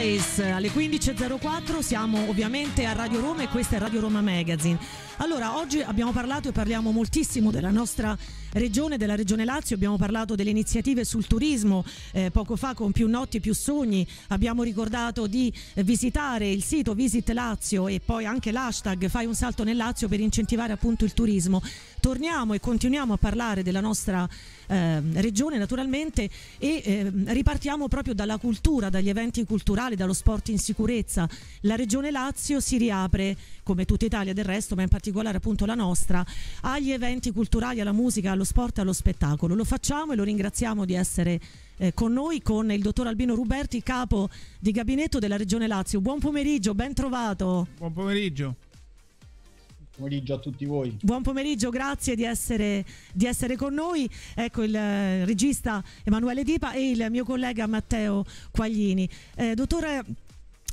Voice alle 15.04, siamo ovviamente a Radio Roma e questa è Radio Roma Magazine. Allora, oggi abbiamo parlato e parliamo moltissimo della nostra regione, della regione Lazio, abbiamo parlato delle iniziative sul turismo eh, poco fa con più notti e più sogni, abbiamo ricordato di visitare il sito Visit Lazio e poi anche l'hashtag Fai un salto nel Lazio per incentivare appunto il turismo. Torniamo e continuiamo a parlare della nostra eh, regione naturalmente e eh, ripartiamo proprio dalla cultura, dagli eventi culturali sociali, dallo sport in sicurezza. La Regione Lazio si riapre, come tutta Italia del resto, ma in particolare appunto la nostra, agli eventi culturali, alla musica, allo sport e allo spettacolo. Lo facciamo e lo ringraziamo di essere eh, con noi, con il dottor Albino Ruberti, capo di gabinetto della Regione Lazio. Buon pomeriggio, ben trovato. Buon pomeriggio pomeriggio a tutti voi. Buon pomeriggio, grazie di essere, di essere con noi. Ecco il eh, regista Emanuele Tipa e il mio collega Matteo Quaglini. Eh, dottore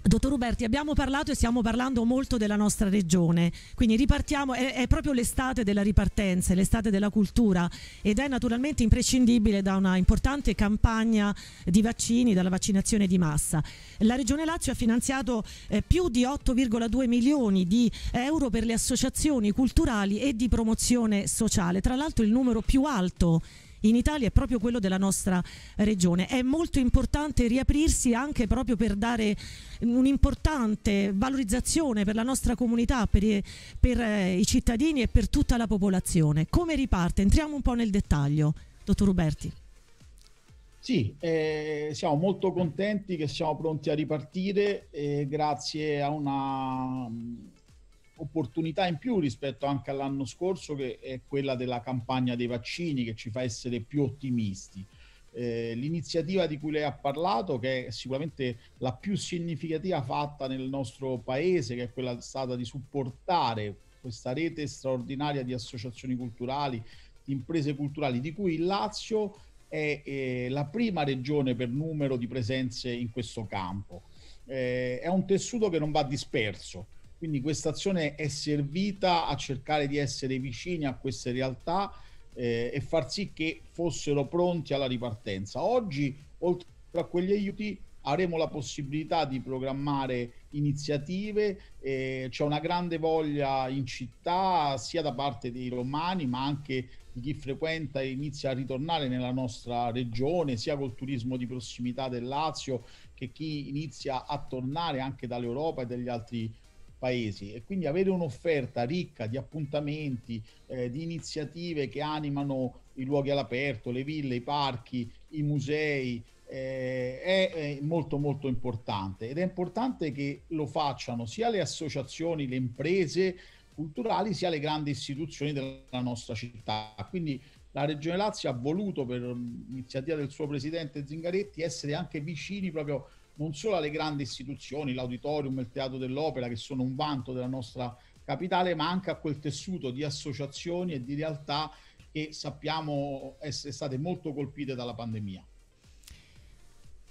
Dottor Uberti, abbiamo parlato e stiamo parlando molto della nostra regione, quindi ripartiamo, è, è proprio l'estate della ripartenza, l'estate della cultura ed è naturalmente imprescindibile da una importante campagna di vaccini, dalla vaccinazione di massa. La Regione Lazio ha finanziato eh, più di 8,2 milioni di euro per le associazioni culturali e di promozione sociale, tra l'altro il numero più alto in Italia è proprio quello della nostra regione. È molto importante riaprirsi anche proprio per dare un'importante valorizzazione per la nostra comunità, per i, per eh, i cittadini e per tutta la popolazione. Come riparte? Entriamo un po' nel dettaglio, dottor Uberti. Sì, eh, siamo molto contenti che siamo pronti a ripartire eh, grazie a una opportunità in più rispetto anche all'anno scorso che è quella della campagna dei vaccini che ci fa essere più ottimisti. Eh, l'iniziativa di cui lei ha parlato, che è sicuramente la più significativa fatta nel nostro paese, che è quella stata di supportare questa rete straordinaria di associazioni culturali, di imprese culturali, di cui il Lazio è eh, la prima regione per numero di presenze in questo campo. Eh, è un tessuto che non va disperso, quindi questa azione è servita a cercare di essere vicini a queste realtà eh, e far sì che fossero pronti alla ripartenza. Oggi, oltre a quegli aiuti, avremo la possibilità di programmare iniziative, eh, c'è una grande voglia in città sia da parte dei romani ma anche di chi frequenta e inizia a ritornare nella nostra regione, sia col turismo di prossimità del Lazio che chi inizia a tornare anche dall'Europa e dagli altri paesi paesi e quindi avere un'offerta ricca di appuntamenti, eh, di iniziative che animano i luoghi all'aperto, le ville, i parchi, i musei, eh, è, è molto molto importante ed è importante che lo facciano sia le associazioni, le imprese culturali, sia le grandi istituzioni della nostra città. Quindi la Regione Lazio ha voluto, per iniziativa del suo presidente Zingaretti, essere anche vicini proprio a non solo alle grandi istituzioni, l'auditorium, il teatro dell'opera, che sono un vanto della nostra capitale, ma anche a quel tessuto di associazioni e di realtà che sappiamo essere state molto colpite dalla pandemia.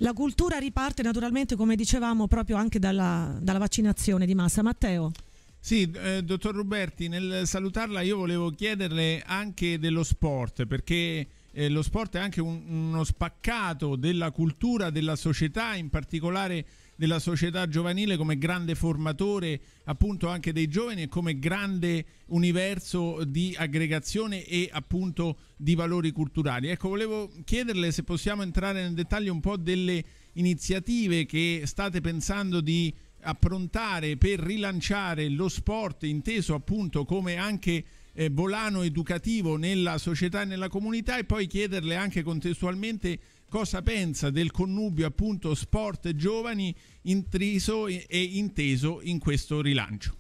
La cultura riparte naturalmente, come dicevamo, proprio anche dalla, dalla vaccinazione di massa. Matteo. Sì, eh, dottor Ruberti, nel salutarla io volevo chiederle anche dello sport, perché eh, lo sport è anche un, uno spaccato della cultura, della società, in particolare della società giovanile come grande formatore appunto anche dei giovani e come grande universo di aggregazione e appunto di valori culturali. Ecco, volevo chiederle se possiamo entrare nel dettaglio un po' delle iniziative che state pensando di approntare per rilanciare lo sport inteso appunto come anche eh, volano educativo nella società e nella comunità e poi chiederle anche contestualmente cosa pensa del connubio appunto sport e giovani intriso e inteso in questo rilancio.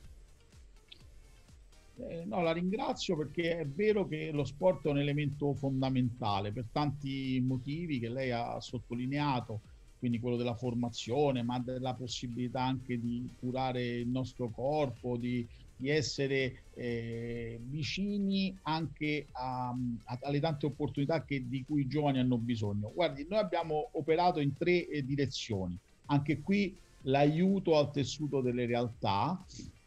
Eh, no, la ringrazio perché è vero che lo sport è un elemento fondamentale per tanti motivi che lei ha sottolineato, quindi quello della formazione, ma della possibilità anche di curare il nostro corpo, di di essere eh, vicini anche a, a, alle tante opportunità che, di cui i giovani hanno bisogno. Guardi, noi abbiamo operato in tre eh, direzioni, anche qui l'aiuto al tessuto delle realtà,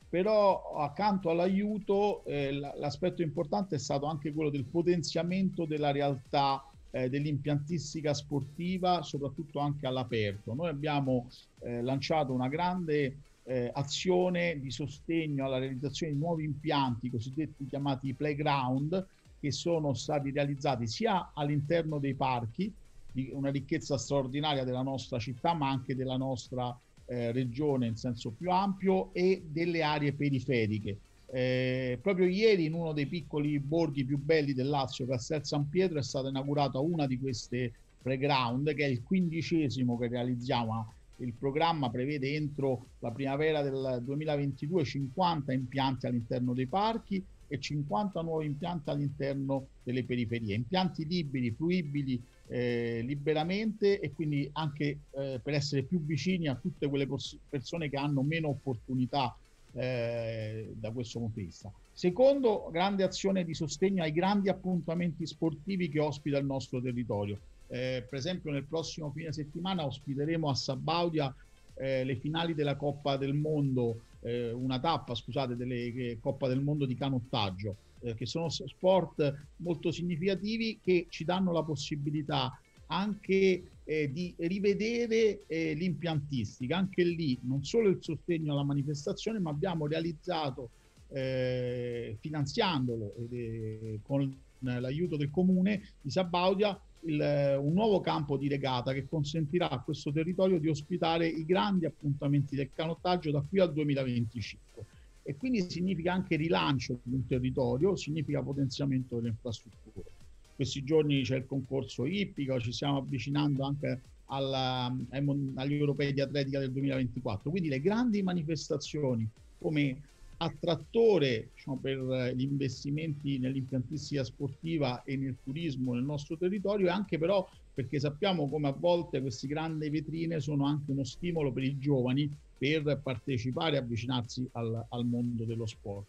però accanto all'aiuto eh, l'aspetto importante è stato anche quello del potenziamento della realtà eh, dell'impiantistica sportiva, soprattutto anche all'aperto. Noi abbiamo eh, lanciato una grande eh, azione di sostegno alla realizzazione di nuovi impianti, cosiddetti chiamati playground, che sono stati realizzati sia all'interno dei parchi, di una ricchezza straordinaria della nostra città, ma anche della nostra eh, regione in senso più ampio, e delle aree periferiche. Eh, proprio ieri in uno dei piccoli borghi più belli del Lazio, Castel San Pietro, è stata inaugurata una di queste playground, che è il quindicesimo che realizziamo il programma prevede entro la primavera del 2022 50 impianti all'interno dei parchi e 50 nuovi impianti all'interno delle periferie, impianti liberi, fruibili eh, liberamente e quindi anche eh, per essere più vicini a tutte quelle pers- persone che hanno meno opportunità eh, da questo punto di vista. Secondo, grande azione di sostegno ai grandi appuntamenti sportivi che ospita il nostro territorio eh, per esempio nel prossimo fine settimana ospiteremo a Sabaudia eh, le finali della Coppa del Mondo, eh, una tappa, scusate, delle eh, Coppa del Mondo di canottaggio, eh, che sono sport molto significativi che ci danno la possibilità anche eh, di rivedere eh, l'impiantistica. Anche lì non solo il sostegno alla manifestazione, ma abbiamo realizzato, eh, finanziandolo eh, con l'aiuto del comune di Sabaudia, il, un nuovo campo di regata che consentirà a questo territorio di ospitare i grandi appuntamenti del canottaggio da qui al 2025 e quindi significa anche rilancio di un territorio, significa potenziamento delle infrastrutture. Questi giorni c'è il concorso ippico, ci stiamo avvicinando anche alla, agli europei di atletica del 2024, quindi le grandi manifestazioni come attrattore diciamo, per eh, gli investimenti nell'impiantistica sportiva e nel turismo nel nostro territorio e anche però perché sappiamo come a volte queste grandi vetrine sono anche uno stimolo per i giovani per partecipare e avvicinarsi al, al mondo dello sport.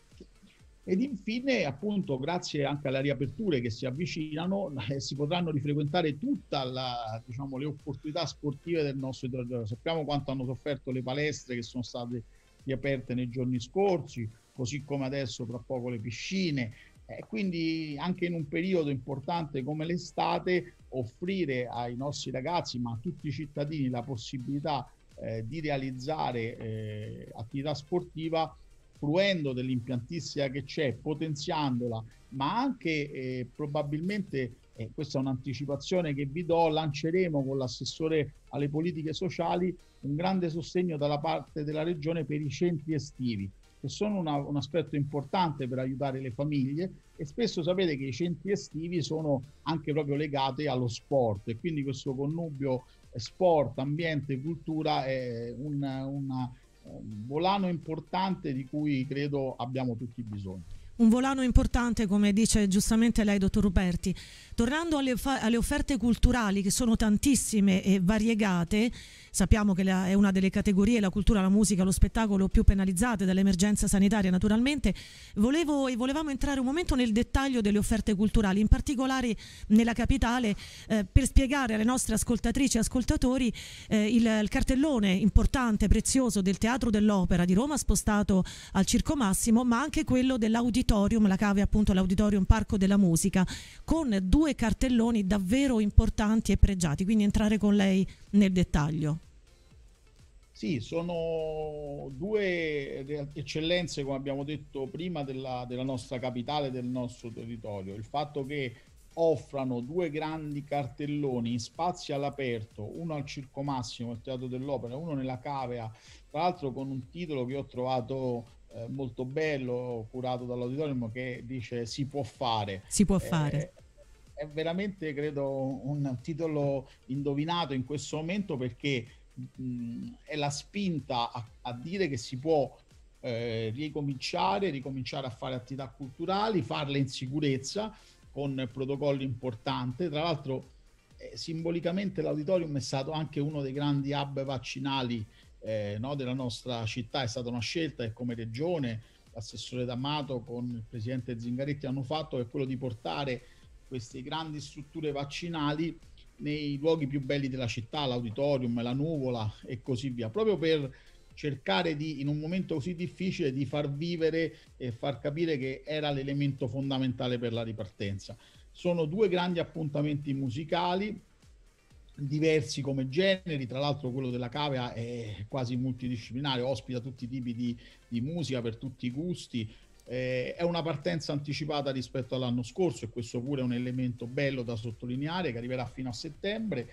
Ed infine, appunto, grazie anche alle riaperture che si avvicinano, eh, si potranno rifrequentare tutte diciamo, le opportunità sportive del nostro territorio. Sappiamo quanto hanno sofferto le palestre che sono state riaperte nei giorni scorsi, così come adesso tra poco le piscine. Eh, quindi anche in un periodo importante come l'estate offrire ai nostri ragazzi, ma a tutti i cittadini, la possibilità eh, di realizzare eh, attività sportiva fruendo dell'impiantistica che c'è, potenziandola, ma anche eh, probabilmente eh, questa è un'anticipazione che vi do, lanceremo con l'assessore alle politiche sociali un grande sostegno dalla parte della regione per i centri estivi, che sono una, un aspetto importante per aiutare le famiglie e spesso sapete che i centri estivi sono anche proprio legati allo sport e quindi questo connubio sport, ambiente, cultura è un volano importante di cui credo abbiamo tutti bisogno un volano importante come dice giustamente lei dottor Ruperti. Tornando alle, alle offerte culturali che sono tantissime e variegate, sappiamo che la, è una delle categorie, la cultura, la musica, lo spettacolo più penalizzate dall'emergenza sanitaria naturalmente, volevo e volevamo entrare un momento nel dettaglio delle offerte culturali, in particolare nella capitale, eh, per spiegare alle nostre ascoltatrici e ascoltatori eh, il, il cartellone importante, prezioso del Teatro dell'Opera di Roma spostato al Circo Massimo, ma anche quello dell'Auditorio l'auditorium, la cave appunto l'auditorium Parco della Musica, con due cartelloni davvero importanti e pregiati, quindi entrare con lei nel dettaglio. Sì, sono due eccellenze, come abbiamo detto prima, della, della nostra capitale, del nostro territorio. Il fatto che offrano due grandi cartelloni in spazi all'aperto, uno al Circo Massimo, al Teatro dell'Opera, uno nella Cavea, tra l'altro con un titolo che ho trovato eh, molto bello curato dall'auditorium che dice si può fare. Si può eh, fare. Eh, è veramente, credo, un titolo indovinato in questo momento perché mh, è la spinta a, a, dire che si può eh, ricominciare, ricominciare a fare attività culturali, farle in sicurezza con protocolli importanti. Tra l'altro, eh, simbolicamente l'auditorium è stato anche uno dei grandi hub vaccinali eh, no, della nostra città, è stata una scelta e come regione l'assessore D'Amato con il presidente Zingaretti hanno fatto è quello di portare queste grandi strutture vaccinali nei luoghi più belli della città, l'auditorium, la nuvola e così via, proprio per cercare di, in un momento così difficile, di far vivere e far capire che era l'elemento fondamentale per la ripartenza. Sono due grandi appuntamenti musicali, diversi come generi, tra l'altro quello della cavea è quasi multidisciplinare, ospita tutti i tipi di, di musica per tutti i gusti, eh, è una partenza anticipata rispetto all'anno scorso e questo pure è un elemento bello da sottolineare che arriverà fino a settembre.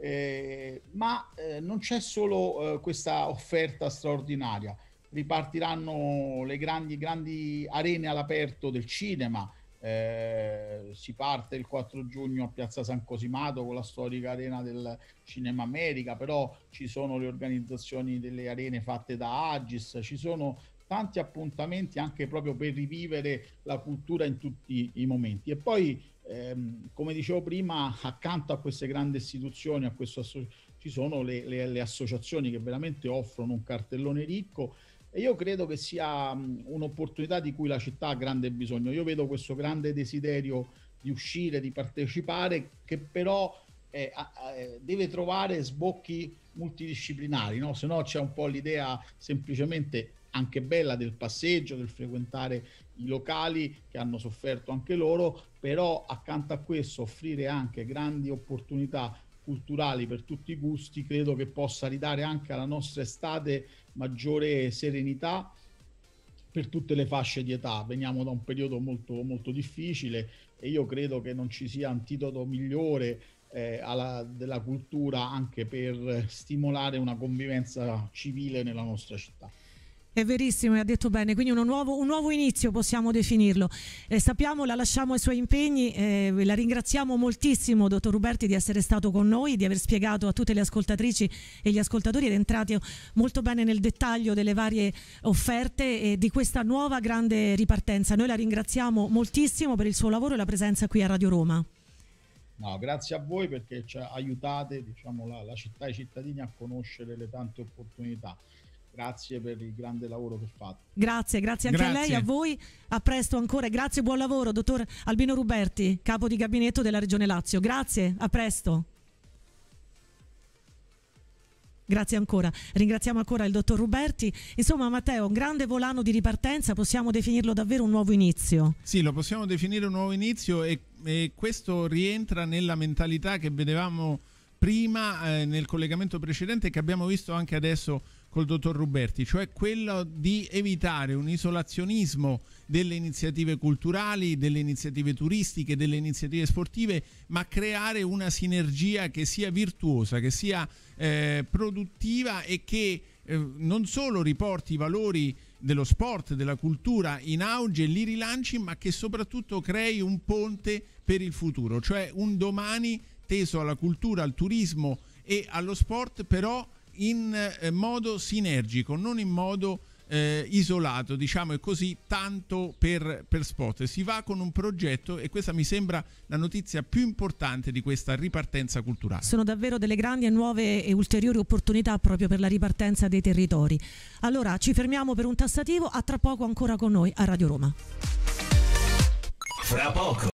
Eh, ma eh, non c'è solo eh, questa offerta straordinaria, ripartiranno le grandi, grandi arene all'aperto del cinema, eh, si parte il 4 giugno a Piazza San Cosimato con la storica arena del Cinema America, però ci sono le organizzazioni delle arene fatte da Agis, ci sono tanti appuntamenti anche proprio per rivivere la cultura in tutti i momenti. E poi, ehm, come dicevo prima, accanto a queste grandi istituzioni, a questo associ- ci sono le, le, le associazioni che veramente offrono un cartellone ricco e io credo che sia un'opportunità di cui la città ha grande bisogno. Io vedo questo grande desiderio di uscire, di partecipare, che però eh, eh, deve trovare sbocchi multidisciplinari, no? se no c'è un po' l'idea semplicemente anche bella del passeggio, del frequentare i locali che hanno sofferto anche loro, però accanto a questo offrire anche grandi opportunità culturali per tutti i gusti, credo che possa ridare anche alla nostra estate maggiore serenità per tutte le fasce di età. Veniamo da un periodo molto, molto difficile e io credo che non ci sia antidoto migliore eh, alla, della cultura anche per stimolare una convivenza civile nella nostra città. È verissimo, ha detto bene, quindi nuovo, un nuovo inizio possiamo definirlo. Eh, sappiamo, la lasciamo ai suoi impegni, eh, la ringraziamo moltissimo, dottor Ruberti, di essere stato con noi, di aver spiegato a tutte le ascoltatrici e gli ascoltatori ed entrati molto bene nel dettaglio delle varie offerte e di questa nuova grande ripartenza. Noi la ringraziamo moltissimo per il suo lavoro e la presenza qui a Radio Roma. No, grazie a voi perché ci aiutate diciamo, la, la città e i cittadini a conoscere le tante opportunità grazie per il grande lavoro che fate. Grazie, grazie anche grazie. a lei, a voi, a presto ancora e grazie, buon lavoro, dottor Albino Ruberti, capo di gabinetto della Regione Lazio. Grazie, a presto. Grazie ancora. Ringraziamo ancora il dottor Ruberti. Insomma, Matteo, un grande volano di ripartenza, possiamo definirlo davvero un nuovo inizio. Sì, lo possiamo definire un nuovo inizio e, e questo rientra nella mentalità che vedevamo prima eh, nel collegamento precedente e che abbiamo visto anche adesso col dottor Ruberti, cioè quello di evitare un isolazionismo delle iniziative culturali, delle iniziative turistiche, delle iniziative sportive, ma creare una sinergia che sia virtuosa, che sia eh, produttiva e che eh, non solo riporti i valori dello sport, della cultura in auge, e li rilanci, ma che soprattutto crei un ponte per il futuro, cioè un domani teso alla cultura, al turismo e allo sport, però in eh, modo sinergico, non in modo eh, isolato, diciamo così, tanto per, per, spot. Si va con un progetto e questa mi sembra la notizia più importante di questa ripartenza culturale. Sono davvero delle grandi e nuove e ulteriori opportunità proprio per la ripartenza dei territori. Allora ci fermiamo per un tassativo, a tra poco ancora con noi a Radio Roma. Fra poco.